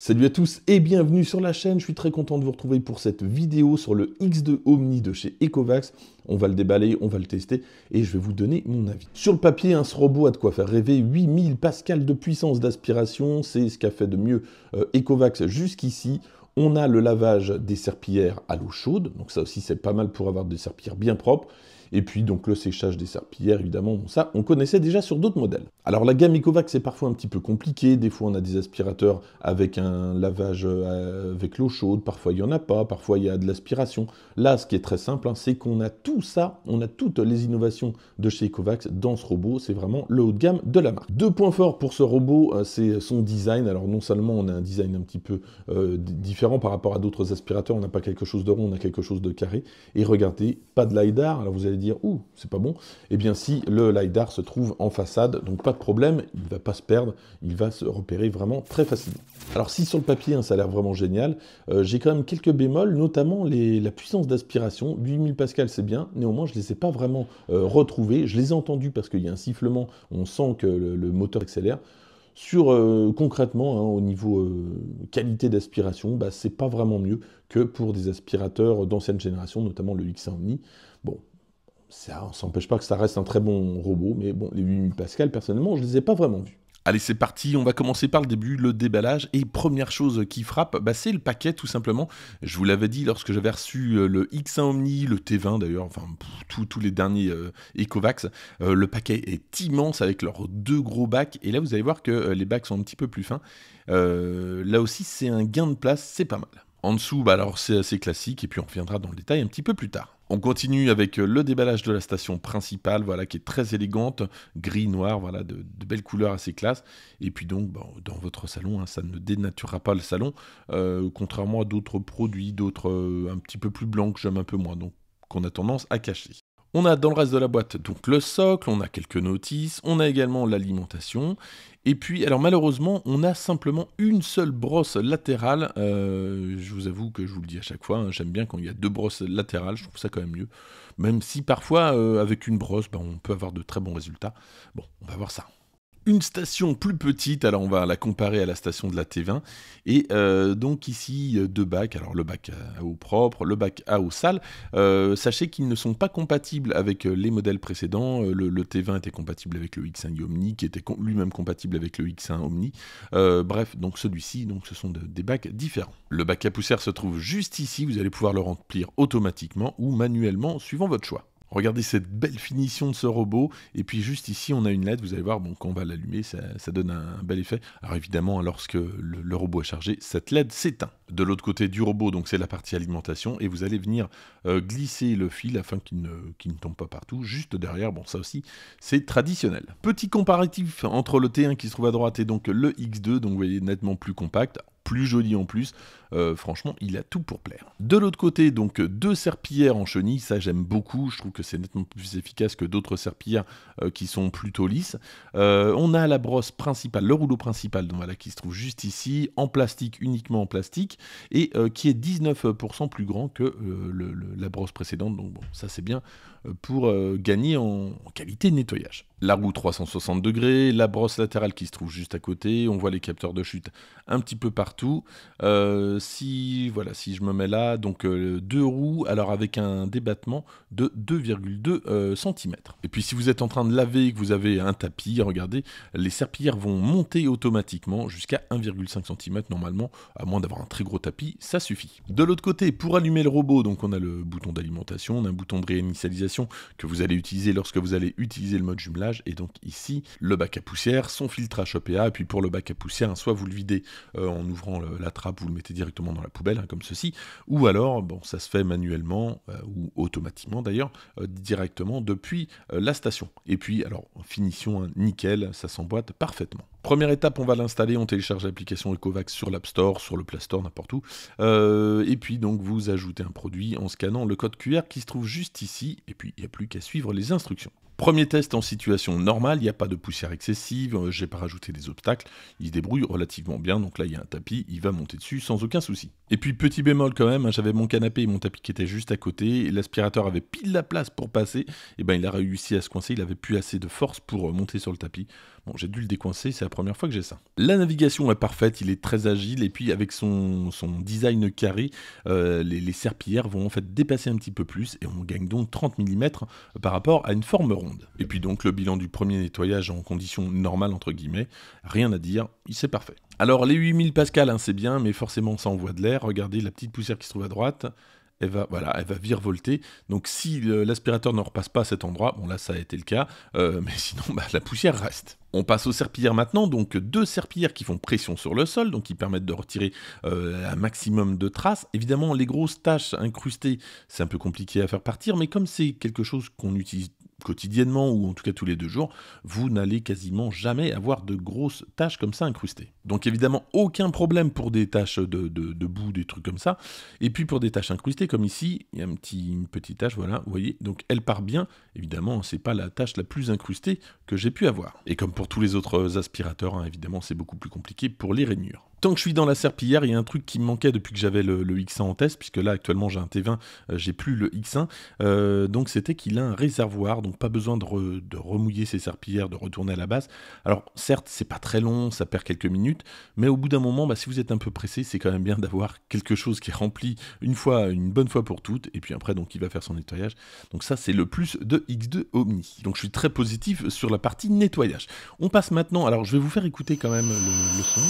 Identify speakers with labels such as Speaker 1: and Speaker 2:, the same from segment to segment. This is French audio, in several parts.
Speaker 1: Salut à tous et bienvenue sur la chaîne, je suis très content de vous retrouver pour cette vidéo sur le X2 Omni de chez Ecovax. On va le déballer, on va le tester et je vais vous donner mon avis. Sur le papier, un ce robot a de quoi faire rêver, 8000 pascal de puissance d'aspiration, c'est ce qu'a fait de mieux Ecovacs euh, Ecovax jusqu'ici. On a le lavage des serpillères à l'eau chaude, donc ça aussi c'est pas mal pour avoir des serpillères bien propres. Et puis donc le séchage des serpillères, évidemment, ça on connaissait déjà sur d'autres modèles. Alors la gamme Ecovacs c'est parfois un petit peu compliqué, des fois on a des aspirateurs avec un lavage euh, avec l'eau chaude, parfois il n'y en a pas, parfois il y a de l'aspiration. Là ce qui est très simple, hein, c'est qu'on a tout ça, on a toutes les innovations de chez Ecovacs dans ce robot, c'est vraiment le haut de gamme de la marque. Deux points forts pour ce robot, euh, c'est son design. Alors non seulement on a un design un petit peu euh, différent par rapport à d'autres aspirateurs, on n'a pas quelque chose de rond, on a quelque chose de carré. Et regardez, pas de LiDAR, alors vous allez dire ou c'est pas bon, et eh bien si le LiDAR se trouve en façade, donc pas de problème, il va pas se perdre, il va se repérer vraiment très facilement. Alors si sur le papier hein, ça a l'air vraiment génial, euh, j'ai quand même quelques bémols, notamment les, la puissance d'aspiration, 8000 pascal c'est bien, néanmoins je les ai pas vraiment euh, retrouvés, je les ai entendus parce qu'il y a un sifflement, on sent que le, moteur accélère, sur euh, concrètement hein, au niveau qualité d'aspiration, bah, c'est pas vraiment mieux que pour des aspirateurs d'ancienne génération, notamment le X1 Omni ça ne s'empêche pas que ça reste un très bon robot, mais bon, les 8000 Pascal, personnellement, je ne les ai pas vraiment vus. Allez, c'est parti, on va commencer par le début, le déballage. Et première chose qui frappe, bah, c'est le paquet tout simplement. Je vous l'avais dit lorsque j'avais reçu euh, le X1 Omni, le T20 d'ailleurs, enfin tous les derniers euh, Ecovacs, euh, le paquet est immense avec leurs deux gros bacs. Et là, vous allez voir que les bacs sont un petit peu plus fins. là aussi, c'est un gain de place, c'est pas mal. En dessous, bah, alors c'est assez classique et puis on reviendra dans le détail un petit peu plus tard. On continue avec euh, le déballage de la station principale, voilà, qui est très élégante, gris, noir, voilà, de, belles couleurs assez classe. Et puis donc, bah, dans votre salon, hein, ça ne dénaturera pas le salon, euh, contrairement à d'autres produits, d'autres euh, un petit peu plus blancs que j'aime un peu moins, donc qu'on a tendance à cacher. On a dans le reste de la boîte donc le socle, on a quelques notices, on a également l'alimentation. Et puis, alors malheureusement, on a simplement une seule brosse latérale. Euh, je vous avoue que je vous le dis à chaque fois, hein, j'aime bien quand il y a deux brosses latérales, je trouve ça quand même mieux. Même si parfois, euh, avec une brosse, ben, on peut avoir de très bons résultats. Bon, on va voir ça une station plus petite, alors on va la comparer à la station de la T20, et euh, donc ici deux bacs, alors le bac à euh, eau propre, le bac à eau sale, euh, sachez qu'ils ne sont pas compatibles avec les modèles précédents, le, T20 était compatible avec le X1 Omni, qui était lui-même compatible avec le X1 Omni, bref, donc celui-ci, donc ce sont des bacs différents. Le bac à poussière se trouve juste ici, vous allez pouvoir le remplir automatiquement ou manuellement, suivant votre choix. Regardez cette belle finition de ce robot. Et puis juste ici, on a une LED. Vous allez voir, bon, quand on va l'allumer, ça, donne un, bel effet. Alors évidemment, hein, lorsque le, robot est chargé, cette LED s'éteint. De l'autre côté du robot, donc c'est la partie alimentation. Et vous allez venir euh, glisser le fil afin qu'il ne, ne tombe pas partout. Juste derrière, bon, ça aussi, c'est traditionnel. Petit comparatif entre le T1 qui se trouve à droite et donc le X2. Donc vous voyez, nettement plus compact plus joli en plus. Euh, franchement, il a tout pour plaire. De l'autre côté, donc deux serpillères en chenille, ça j'aime beaucoup, je trouve que c'est nettement plus efficace que d'autres serpillères euh, qui sont plutôt lisses. Euh, on a la brosse principale, le rouleau principal, donc voilà, qui se trouve juste ici, en plastique, uniquement en plastique, et qui est 19% plus grand que la brosse précédente, donc bon, ça c'est bien pour euh, gagner en, qualité de nettoyage. La roue 360 degrés, la brosse latérale qui se trouve juste à côté, on voit les capteurs de chute un petit peu partout. Euh, si voilà, si je me mets là, donc euh, deux roues, alors avec un débattement de 2,2 cm. Et puis si vous êtes en train de laver et que vous avez un tapis, regardez, les serpillères vont monter automatiquement jusqu'à 1,5 cm normalement, à moins d'avoir un très gros tapis, ça suffit. De l'autre côté, pour allumer le robot, donc on a le bouton d'alimentation, on a un bouton de réinitialisation que vous allez utiliser lorsque vous allez utiliser le mode jumelage. Et donc ici, le bac à poussière, son filtre à et puis pour le bac à poussière, soit vous le videz euh, en ouvrant la trappe, vous le mettez directement dans la poubelle, hein, comme ceci, ou alors, bon, ça se fait manuellement, euh, ou automatiquement d'ailleurs, euh, directement depuis la station. Et puis, alors, finition, hein, nickel, ça s'emboîte parfaitement. Première étape, on va l'installer, on télécharge l'application EcoVax sur l'App Store, sur le Play Store, n'importe où. Euh, et puis donc vous ajoutez un produit en scannant le code QR qui se trouve juste ici, et puis il n'y a plus qu'à suivre les instructions. Premier test en situation normale, il n'y a pas de poussière excessive, je euh, j'ai pas rajouté des obstacles, il se débrouille relativement bien, donc là il y a un tapis, il va monter dessus sans aucun souci. Et puis petit bémol quand même, hein, j'avais mon canapé et mon tapis qui étaient juste à côté, l'aspirateur avait pile la place pour passer, et ben il a réussi à se coincer, il avait plus assez de force pour euh, monter sur le tapis. Bon, j'ai dû le décoincer, c'est la première fois que j'ai ça. La navigation est parfaite, il est très agile, et puis avec son, design carré, euh, les serpillères vont en fait dépasser un petit peu plus, et on gagne donc 30 mm par rapport à une forme ronde. Et puis donc le bilan du premier nettoyage en conditions normales entre guillemets, rien à dire, c'est parfait. Alors les 8000 pascal, hein, c'est bien, mais forcément ça envoie de l'air, regardez la petite poussière qui se trouve à droite, elle va, voilà, elle va virevolter. Donc si l'aspirateur ne repasse pas à cet endroit, bon là ça a été le cas, euh, mais sinon bah, la poussière reste. On passe aux serpillères maintenant, donc deux serpillères qui font pression sur le sol, donc qui permettent de retirer euh, un maximum de traces. Évidemment, les grosses taches incrustées, c'est un peu compliqué à faire partir, mais comme c'est quelque chose qu'on utilise quotidiennement ou en tout cas tous les deux jours, vous n'allez quasiment jamais avoir de grosses tâches comme ça incrustées. Donc évidemment, aucun problème pour des tâches de, de, boue, des trucs comme ça. Et puis pour des tâches incrustées, comme ici, il y a un petit, une petite tâche, voilà, vous voyez, donc elle part bien. Évidemment, hein, c'est pas la tâche la plus incrustée que j'ai pu avoir. Et comme pour tous les autres euh, aspirateurs, hein, évidemment, c'est beaucoup plus compliqué pour les rainures. Tant que je suis dans la serpillière, il y a un truc qui me manquait depuis que j'avais le, X1 en test, puisque là actuellement j'ai un T20, euh, j'ai plus le X1, euh, donc c'était qu'il a un réservoir pas besoin de, remouiller ses serpillères, de retourner à la base. Alors certes, c'est pas très long, ça perd quelques minutes, mais au bout d'un moment, bah, si vous êtes un peu pressé, c'est quand même bien d'avoir quelque chose qui est rempli une fois, une bonne fois pour toutes, et puis après, donc il va faire son nettoyage. Donc ça, c'est le plus de X2 Omni. Donc je suis très positif sur la partie nettoyage. On passe maintenant, alors je vais vous faire écouter quand même le son.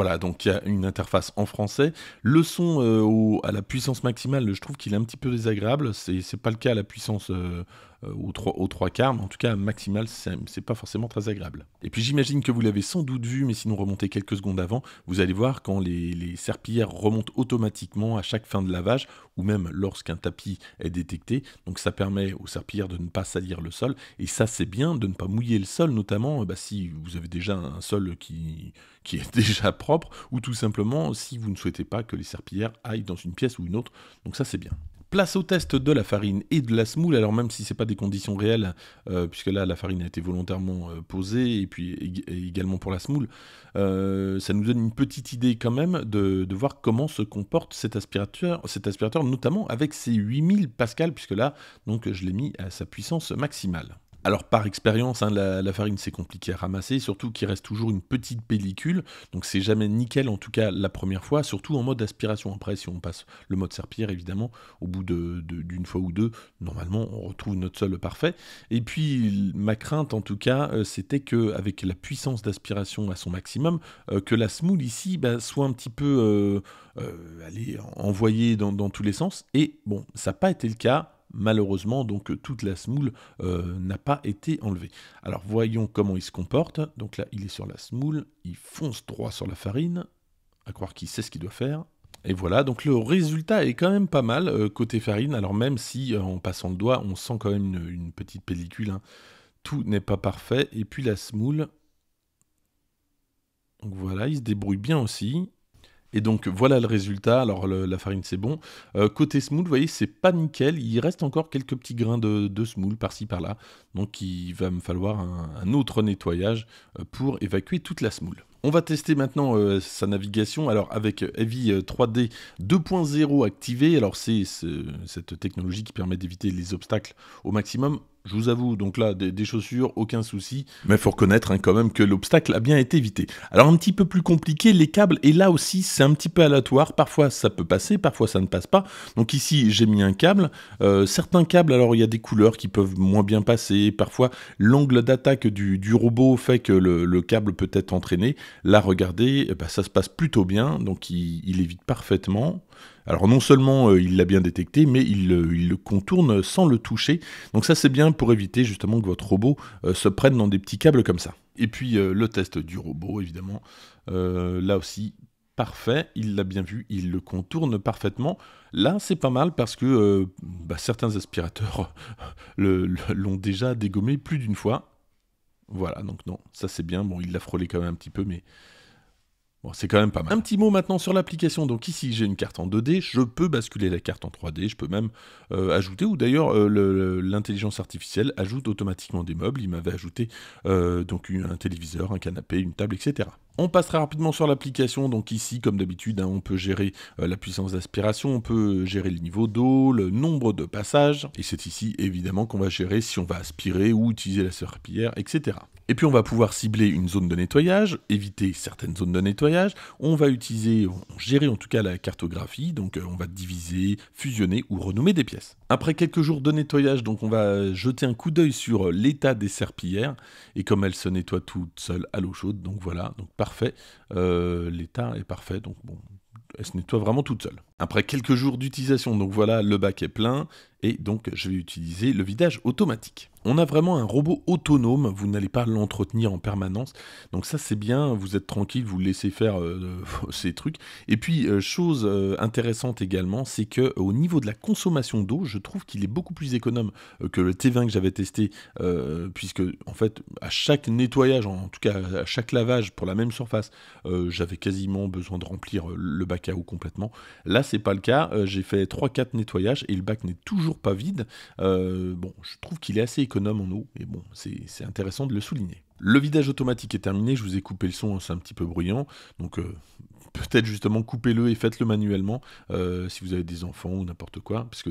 Speaker 1: voilà, donc il y a une interface en français. Le son euh, à la puissance maximale, je trouve qu'il est un petit peu désagréable. C'est pas le cas à la puissance euh, euh, ou trois, quarts, mais en tout cas, maximal, c'est pas forcément très agréable. Et puis j'imagine que vous l'avez sans doute vu, mais sinon remontez quelques secondes avant, vous allez voir quand les, serpillères remontent automatiquement à chaque fin de lavage, ou même lorsqu'un tapis est détecté, donc ça permet aux serpillères de ne pas salir le sol, et ça c'est bien de ne pas mouiller le sol, notamment euh, bah, si vous avez déjà un sol qui, qui est déjà propre, ou tout simplement si vous ne souhaitez pas que les serpillères aillent dans une pièce ou une autre, donc ça c'est bien. Place au test de la farine et de la semoule, alors même si ce n'est pas des conditions réelles, euh, puisque là la farine a été volontairement euh, posée, et puis également pour la semoule, euh, ça nous donne une petite idée quand même de, voir comment se comporte cet aspirateur, cet aspirateur notamment avec ses 8000 pascal, puisque là, donc je l'ai mis à sa puissance maximale. Alors par expérience, hein, la, farine c'est compliqué à ramasser, surtout qu'il reste toujours une petite pellicule, donc c'est jamais nickel en tout cas la première fois, surtout en mode aspiration. Après si on passe le mode serpillère évidemment, au bout d'une de, fois ou deux, normalement on retrouve notre sol parfait. Et puis ma crainte en tout cas, euh, c'était que avec la puissance d'aspiration à son maximum, euh, que la smoule ici bah, soit un petit peu euh, envoyée dans tous les sens. Et bon, ça n'a pas été le cas malheureusement, donc euh, toute la semoule euh, n'a pas été enlevée. Alors voyons comment il se comporte. Donc là, il est sur la semoule, il fonce droit sur la farine, à croire qu'il sait ce qu'il doit faire. Et voilà, donc le résultat est quand même pas mal euh, côté farine, alors même si en passant le doigt, on sent quand même une, petite pellicule, hein. tout n'est pas parfait. Et puis la semoule, donc voilà, il se débrouille bien aussi. Et donc voilà le résultat. Alors la farine c'est bon. Euh, côté semoule, vous voyez, c'est pas nickel. Il reste encore quelques petits grains de, de par-ci par-là. Donc il va me falloir un, autre nettoyage euh, pour évacuer toute la semoule. On va tester maintenant euh, sa navigation. Alors avec Heavy 3D 2.0 activé. Alors c'est cette technologie qui permet d'éviter les obstacles au maximum je vous avoue, donc là, des, chaussures, aucun souci. Mais il faut reconnaître hein, quand même que l'obstacle a bien été évité. Alors un petit peu plus compliqué, les câbles, et là aussi, c'est un petit peu aléatoire. Parfois ça peut passer, parfois ça ne passe pas. Donc ici, j'ai mis un câble. Euh, certains câbles, alors il y a des couleurs qui peuvent moins bien passer. Parfois, l'angle d'attaque du, robot fait que le, câble peut être entraîné. Là, regardez, eh ben, ça se passe plutôt bien, donc il évite parfaitement. Alors non seulement euh, il l'a bien détecté, mais euh, il, le contourne sans le toucher. Donc ça c'est bien pour éviter justement que votre robot euh, se prenne dans des petits câbles comme ça. Et puis le test du robot évidemment, là aussi parfait, il l'a bien vu, il le contourne parfaitement. Là, c'est pas mal parce que bah, certains aspirateurs l'ont déjà dégommé plus d'une fois. Voilà, donc non, ça c'est bien. Bon, il l'a frôlé quand même un petit peu, mais c'est quand même pas mal. Un petit mot maintenant sur l'application. Donc ici, j'ai une carte en 2D, je peux basculer la carte en 3D, je peux même euh, ajouter, ou d'ailleurs euh, l'intelligence artificielle ajoute automatiquement des meubles. Il m'avait ajouté euh, donc un téléviseur, un canapé, une table, etc. On passera rapidement sur l'application. Donc ici, comme d'habitude, hein, on peut gérer euh, la puissance d'aspiration, on peut gérer le niveau d'eau, le nombre de passages. Et c'est ici, évidemment, qu'on va gérer si on va aspirer ou utiliser la serpillière, etc. Et puis on va pouvoir cibler une zone de nettoyage, éviter certaines zones de nettoyage. On va utiliser, gérer en tout cas la cartographie, donc euh, on va diviser, fusionner ou renommer des pièces. Après quelques jours de nettoyage, donc on va jeter un coup d'œil sur l'état des serpillères et comme elles se nettoient toutes seules à l'eau chaude, donc voilà, donc parfait, euh, l'État est parfait, donc bon, elle se nettoie vraiment toute seule. Après quelques jours d'utilisation, donc voilà, le bac est plein, et donc je vais utiliser le vidage automatique. On a vraiment un robot autonome, vous n'allez pas l'entretenir en permanence, donc ça c'est bien, vous êtes tranquille, vous laissez faire euh, ces trucs. Et puis, euh, chose euh, intéressante également, c'est que au niveau de la consommation d'eau, je trouve qu'il est beaucoup plus économe que le T20 que j'avais testé, puisque en fait, à chaque nettoyage, en tout cas à chaque lavage pour la même surface, j'avais quasiment besoin de remplir le bac à eau complètement. Là, c'est pas le cas. Euh, j'ai fait 3-4 nettoyages et le bac n'est toujours pas vide. Euh, bon, je trouve qu'il est assez économe en eau, et bon, c'est intéressant de le souligner. Le vidage automatique est terminé, je vous ai coupé le son, hein, c'est un petit peu bruyant, donc euh, peut-être justement coupez-le et faites-le manuellement si vous avez des enfants ou n'importe quoi, parce que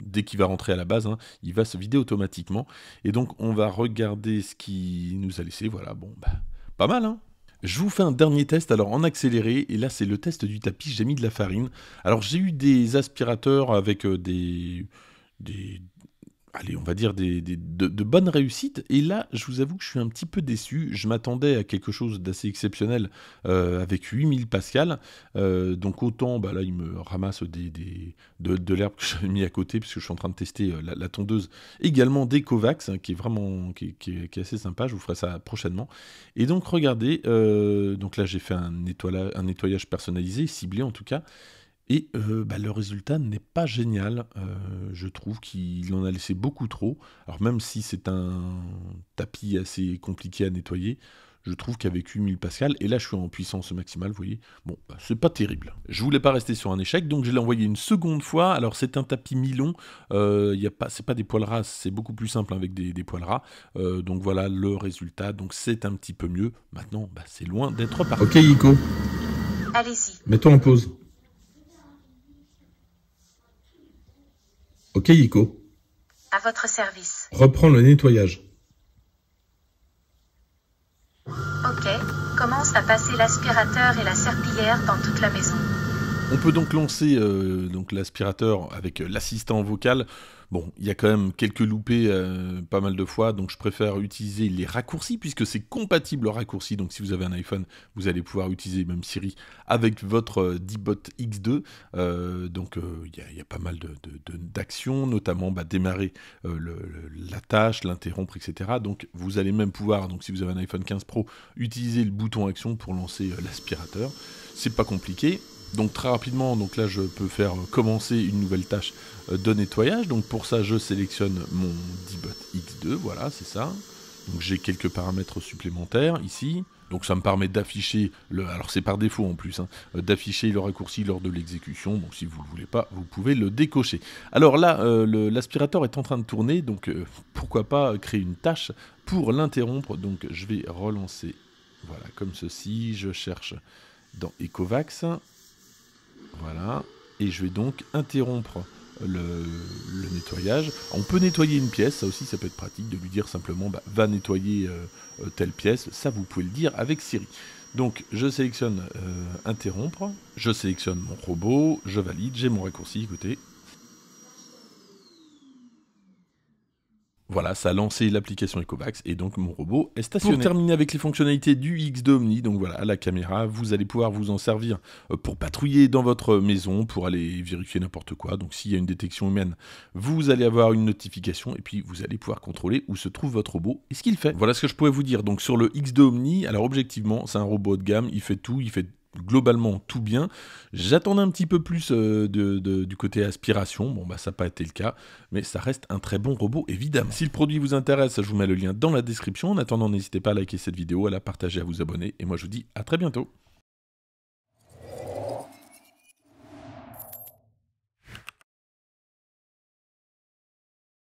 Speaker 1: dès qu'il va rentrer à la base, hein, il va se vider automatiquement. Et donc on va regarder ce qui nous a laissé, voilà, bon, bah, pas mal, hein je vous fais un dernier test, alors en accéléré, et là c'est le test du tapis, j'ai mis de la farine. Alors j'ai eu des aspirateurs avec euh, des, des, allez, on va dire, de, bonnes réussites. Et là, je vous avoue que je suis un petit peu déçu. Je m'attendais à quelque chose d'assez exceptionnel euh, avec 8000 pascal. Euh, donc autant, bah là, il me ramasse des, de, l'herbe que j'avais mis à côté, puisque je suis en train de tester euh, la, tondeuse. Également des Kovacs, hein, qui est vraiment qui, est assez sympa. Je vous ferai ça prochainement. Et donc, regardez, donc là, j'ai fait un nettoyage personnalisé, ciblé en tout cas. Et euh, bah, le résultat n'est pas génial. Euh, je trouve qu'il en a laissé beaucoup trop. Alors même si c'est un tapis assez compliqué à nettoyer, je trouve qu'avec 8000 pascal, et là je suis en puissance maximale, vous voyez, bon, bah, c'est pas terrible. Je voulais pas rester sur un échec, donc je l'ai envoyé une seconde fois. Alors c'est un tapis mi-long, euh, y pas, c'est pas des poils ras, c'est beaucoup plus simple avec des, poils ras. Euh, donc voilà le résultat, donc c'est un petit peu mieux. Maintenant, bah, c'est loin d'être parfait. Ok Yiko, allez-y. mets en pause. Ok, À votre service. Reprends le nettoyage. Ok, commence à passer l'aspirateur et la serpillière dans toute la maison. On peut donc lancer euh, donc l'aspirateur avec euh, l'assistant vocal. Bon, il y a quand même quelques loupés euh, pas mal de fois, donc je préfère utiliser les raccourcis puisque c'est compatible aux raccourcis. Donc si vous avez un iPhone, vous allez pouvoir utiliser même Siri avec votre D-Bot X2. donc il y, a pas mal d'actions, notamment bah, démarrer la tâche, l'interrompre, etc. Donc vous allez même pouvoir, donc si vous avez un iPhone 15 Pro, utiliser le bouton action pour lancer l'aspirateur. C'est pas compliqué. Donc très rapidement, donc là je peux faire commencer une nouvelle tâche euh, de nettoyage. Donc pour ça, je sélectionne mon D-Bot X2, voilà, c'est ça. Donc j'ai quelques paramètres supplémentaires ici. Donc ça me permet d'afficher, le, alors c'est par défaut en plus, hein, euh, d'afficher le raccourci lors de l'exécution. Donc si vous ne le voulez pas, vous pouvez le décocher. Alors là, euh, l'aspirateur est en train de tourner, donc pourquoi pas créer une tâche pour l'interrompre. Donc je vais relancer, voilà, comme ceci. Je cherche dans Ecovacs. Voilà. Et je vais donc interrompre le, nettoyage. On peut nettoyer une pièce, ça aussi ça peut être pratique de lui dire simplement bah, va nettoyer euh, euh, telle pièce, ça vous pouvez le dire avec Siri. Donc je sélectionne euh, interrompre, je sélectionne mon robot, je valide, j'ai mon raccourci, écoutez, Voilà, ça a lancé l'application Ecovax et donc mon robot est stationné. Pour terminer avec les fonctionnalités du X2 Omni, donc voilà, la caméra, vous allez pouvoir vous en servir euh, pour patrouiller dans votre maison, pour aller vérifier n'importe quoi. Donc s'il y a une détection humaine, vous allez avoir une notification et puis vous allez pouvoir contrôler où se trouve votre robot et ce qu'il fait. Voilà ce que je pouvais vous dire. Donc sur le X2 Omni, alors objectivement, c'est un robot de gamme, il fait tout, il fait globalement tout bien. J'attendais un petit peu plus euh, de, du côté aspiration, bon bah ça n'a pas été le cas, mais ça reste un très bon robot évidemment. Si le produit vous intéresse, je vous mets le lien dans la description. En attendant, n'hésitez pas à liker cette vidéo, à la partager, à vous abonner, et moi je vous dis à très bientôt.